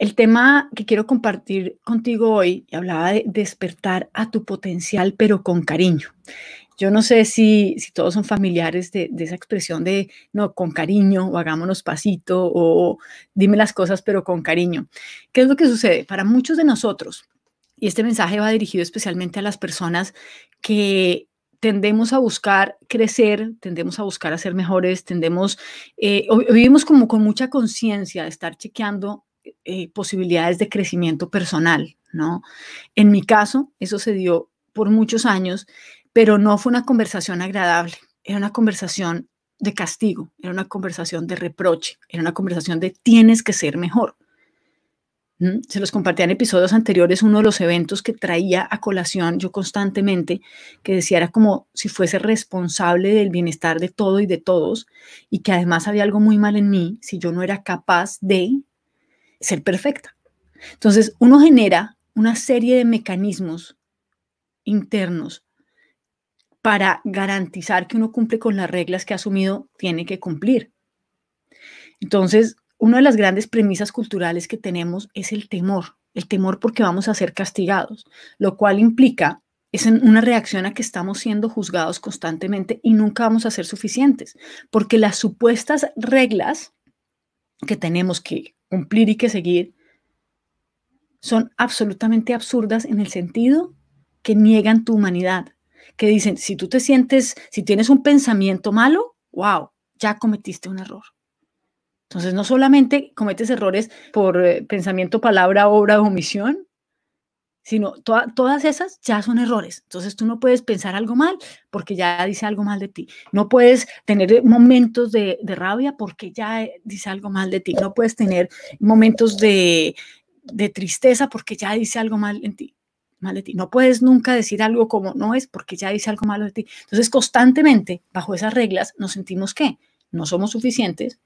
El tema que quiero compartir contigo hoy, hablaba de despertar a tu potencial, pero con cariño. Yo no sé si, si todos son familiares de, esa expresión de, no, con cariño, o hagámonos pasito, o dime las cosas, pero con cariño. ¿Qué es lo que sucede? Para muchos de nosotros, y este mensaje va dirigido especialmente a las personas que tendemos a buscar crecer, tendemos a buscar a ser mejores, tendemos, eh, vivimos como con mucha conciencia de estar chequeando eh, posibilidades de crecimiento personal, ¿no? En mi caso, eso se dio por muchos años, pero no fue una conversación agradable, era una conversación de castigo, era una conversación de reproche, era una conversación de tienes que ser mejor. ¿Mm? Se los compartía en episodios anteriores uno de los eventos que traía a colación yo constantemente, que decía era como si fuese responsable del bienestar de todo y de todos, y que además había algo muy mal en mí si yo no era capaz de ser perfecta. Entonces, uno genera una serie de mecanismos internos para garantizar que uno cumple con las reglas que ha asumido tiene que cumplir. Entonces, una de las grandes premisas culturales que tenemos es el temor, el temor porque vamos a ser castigados, lo cual implica es una reacción a que estamos siendo juzgados constantemente y nunca vamos a ser suficientes, porque las supuestas reglas que tenemos que cumplir y que seguir son absolutamente absurdas en el sentido que niegan tu humanidad, que dicen, si tú te sientes, si tienes un pensamiento malo, wow, ya cometiste un error. Entonces, no solamente cometes errores por eh, pensamiento, palabra, obra, omisión, sino todas esas ya son errores. Entonces tú no puedes pensar algo mal porque ya dice algo mal de ti. No puedes tener eh, momentos de, rabia porque ya eh, dice algo mal de ti. No puedes tener momentos de, de tristeza porque ya dice algo mal en ti. Mal de ti. No puedes nunca decir algo como no es porque ya dice algo malo de ti. Entonces constantemente bajo esas reglas nos sentimos que no somos suficientes,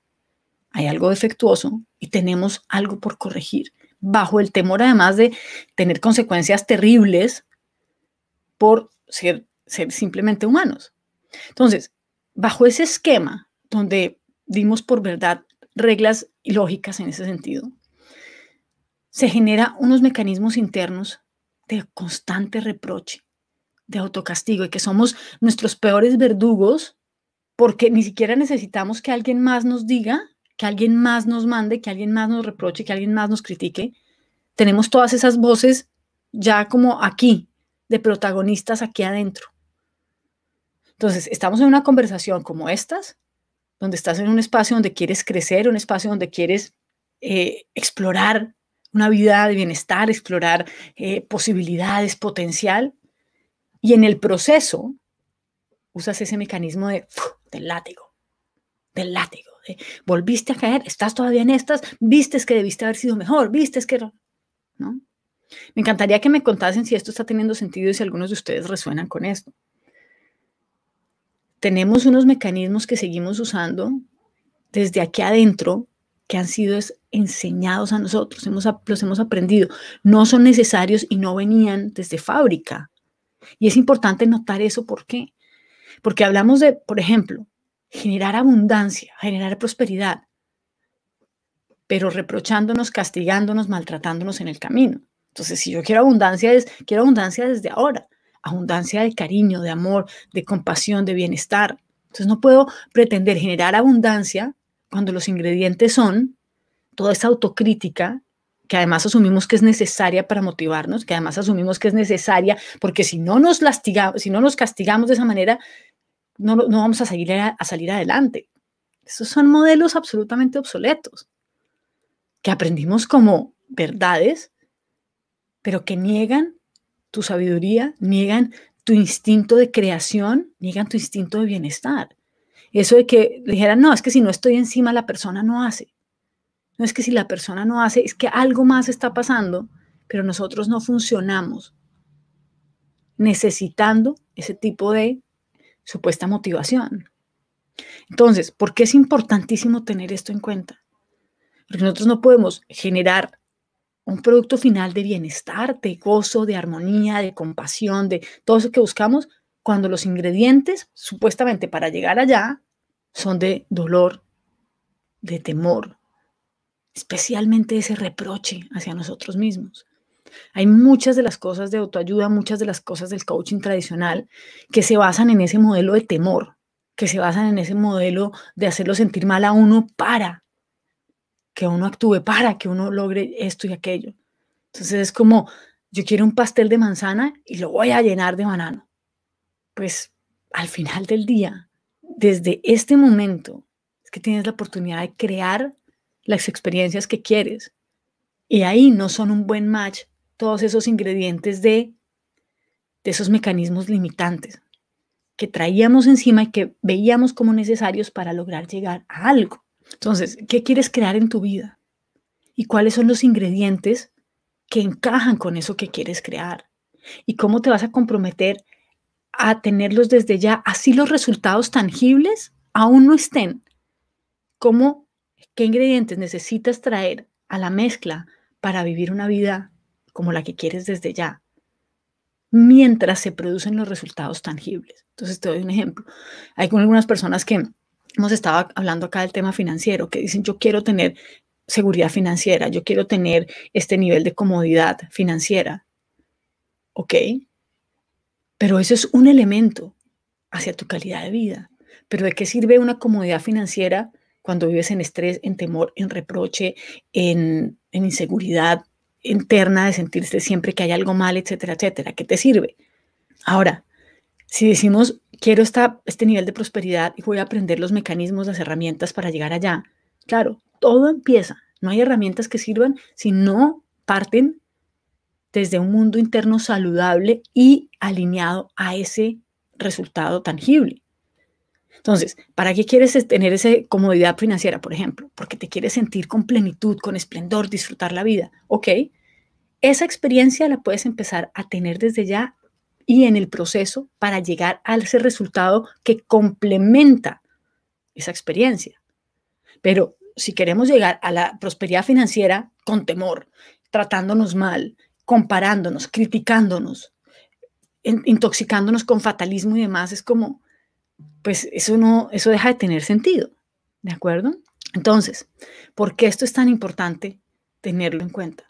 hay algo defectuoso y tenemos algo por corregir bajo el temor además de tener consecuencias terribles por ser, simplemente humanos. Entonces, bajo ese esquema donde dimos por verdad reglas lógicas en ese sentido, se genera unos mecanismos internos de constante reproche, de autocastigo y que somos nuestros peores verdugos porque ni siquiera necesitamos que alguien más nos diga que alguien más nos mande, que alguien más nos reproche, que alguien más nos critique. Tenemos todas esas voces ya como aquí, de protagonistas aquí adentro. Entonces, estamos en una conversación como estas, donde estás en un espacio donde quieres crecer, un espacio donde quieres eh, explorar una vida de bienestar, explorar eh, posibilidades, potencial. Y en el proceso usas ese mecanismo de, del látigo, del látigo volviste a caer, estás todavía en estas, vistes que debiste haber sido mejor, vistes que... ¿no? Me encantaría que me contasen si esto está teniendo sentido y si algunos de ustedes resuenan con esto. Tenemos unos mecanismos que seguimos usando desde aquí adentro que han sido enseñados a nosotros, hemos, los hemos aprendido. No son necesarios y no venían desde fábrica. Y es importante notar eso, ¿por qué? Porque hablamos de, por ejemplo, generar abundancia, generar prosperidad, pero reprochándonos, castigándonos, maltratándonos en el camino. Entonces, si yo quiero abundancia, es, quiero abundancia desde ahora, abundancia de cariño, de amor, de compasión, de bienestar. Entonces, no puedo pretender generar abundancia cuando los ingredientes son toda esa autocrítica que además asumimos que es necesaria para motivarnos, que además asumimos que es necesaria, porque si no nos lastigamos, si no nos castigamos de esa manera, no, no vamos a, a, salir adelante. Esos son modelos absolutamente obsoletos, que aprendimos como verdades, pero que niegan tu sabiduría, niegan tu instinto de creación, niegan tu instinto de bienestar. Eso de que dijeran, no, es que si no estoy encima, la persona no hace. No es que si la persona no hace, es que algo más está pasando, pero nosotros no funcionamos necesitando ese tipo de supuesta motivación. Entonces, ¿por qué es importantísimo tener esto en cuenta? Porque nosotros no podemos generar un producto final de bienestar, de gozo, de armonía, de compasión, de todo eso que buscamos, cuando los ingredientes supuestamente para llegar allá son de dolor, de temor, especialmente ese reproche hacia nosotros mismos. Hay muchas de las cosas de autoayuda, muchas de las cosas del coaching tradicional que se basan en ese modelo de temor, que se basan en ese modelo de hacerlo sentir mal a uno para que uno actúe, para que uno logre esto y aquello. Entonces es como, yo quiero un pastel de manzana y lo voy a llenar de banano. Pues al final del día, desde este momento, es que tienes la oportunidad de crear las experiencias que quieres. Y ahí no son un buen match todos esos ingredientes de, esos mecanismos limitantes que traíamos encima y que veíamos como necesarios para lograr llegar a algo. Entonces, ¿qué quieres crear en tu vida? ¿Y cuáles son los ingredientes que encajan con eso que quieres crear? ¿Y cómo te vas a comprometer a tenerlos desde ya? Así los resultados tangibles aún no estén. ¿Cómo, qué ingredientes necesitas traer a la mezcla para vivir una vida como la que quieres desde ya, mientras se producen los resultados tangibles. Entonces, te doy un ejemplo. Hay algunas personas que hemos estado hablando acá del tema financiero, que dicen, yo quiero tener seguridad financiera, yo quiero tener este nivel de comodidad financiera. ¿Ok? Pero eso es un elemento hacia tu calidad de vida. Pero ¿de qué sirve una comodidad financiera cuando vives en estrés, en temor, en reproche, en, en inseguridad, interna de sentirse siempre que hay algo mal, etcétera, etcétera, que te sirve. Ahora, si decimos, quiero este nivel de prosperidad y voy a aprender los mecanismos, las herramientas para llegar allá, claro, todo empieza. No hay herramientas que sirvan si no parten desde un mundo interno saludable y alineado a ese resultado tangible. Entonces, ¿para qué quieres tener esa comodidad financiera, por ejemplo? Porque te quieres sentir con plenitud, con esplendor, disfrutar la vida. Ok, esa experiencia la puedes empezar a tener desde ya y en el proceso para llegar a ese resultado que complementa esa experiencia. Pero si queremos llegar a la prosperidad financiera con temor, tratándonos mal, comparándonos, criticándonos, intoxicándonos con fatalismo y demás, es como, pues eso no, eso deja de tener sentido, ¿de acuerdo? Entonces, ¿por qué esto es tan importante tenerlo en cuenta?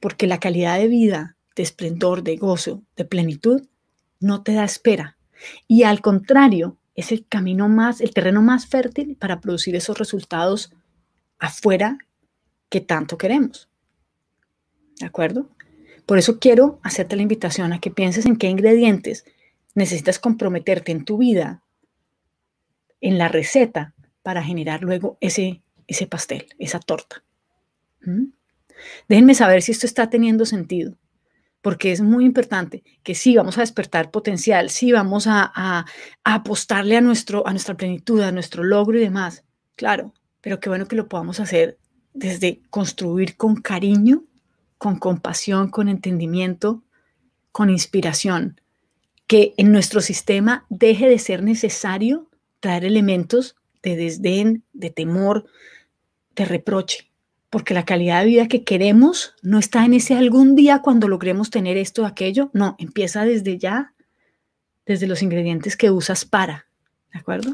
Porque la calidad de vida, de esplendor, de gozo, de plenitud, no te da espera. Y al contrario, es el camino más, el terreno más fértil para producir esos resultados afuera que tanto queremos. ¿De acuerdo? Por eso quiero hacerte la invitación a que pienses en qué ingredientes necesitas comprometerte en tu vida en la receta para generar luego ese, ese pastel, esa torta. ¿Mm? Déjenme saber si esto está teniendo sentido, porque es muy importante que sí vamos a despertar potencial, sí vamos a, a apostarle a, nuestro, a nuestra plenitud, a nuestro logro y demás. Claro, pero qué bueno que lo podamos hacer desde construir con cariño, con compasión, con entendimiento, con inspiración, que en nuestro sistema deje de ser necesario traer elementos de desdén, de temor, de reproche, porque la calidad de vida que queremos no está en ese algún día cuando logremos tener esto o aquello, no, empieza desde ya, desde los ingredientes que usas para, ¿de acuerdo?